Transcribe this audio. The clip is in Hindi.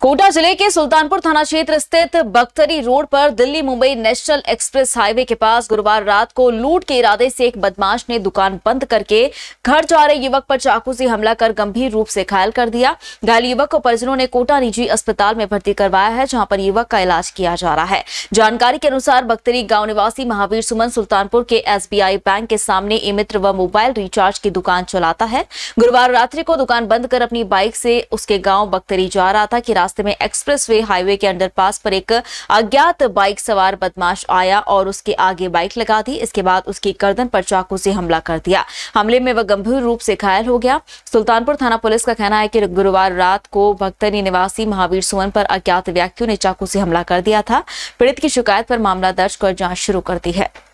कोटा जिले के सुल्तानपुर थाना क्षेत्र स्थित बख्तरी रोड पर Delhi Mumbai national express highway के पास गुरुवार रात को लूट के इरादे से एक बदमाश ने दुकान बंद करके घर जा रहे युवक पर चाकू से हमला कर गंभीर रूप से घायल कर दिया घायल युवक को परिजनों ने कोटा निजी अस्पताल में भर्ती करवाया है जहां पर युवक का इलाज किया जा रहा है जानकारी के अनुसार बख्तरी गाँव निवासी महावीर सुमन सुल्तानपुर के एस बैंक के सामने ई व मोबाइल रिचार्ज की दुकान चलाता है गुरुवार रात्रि को दुकान बंद कर अपनी बाइक से उसके गाँव बख्तरी जा रहा था कि रास्ते में एक्सप्रेसवे हाईवे के अंडरपास पर एक अज्ञात बाइक सवार बदमाश आया और उसके आगे बाइक लगा दी इसके बाद उसकी गर्दन पर चाकू से हमला कर दिया हमले में वह गंभीर रूप से घायल हो गया सुल्तानपुर थाना पुलिस का कहना है कि गुरुवार रात को भक्तनी निवासी महावीर सुमन पर अज्ञात व्यक्तियों ने चाकू से हमला कर दिया था पीड़ित की शिकायत पर मामला दर्ज कर जांच शुरू कर दी है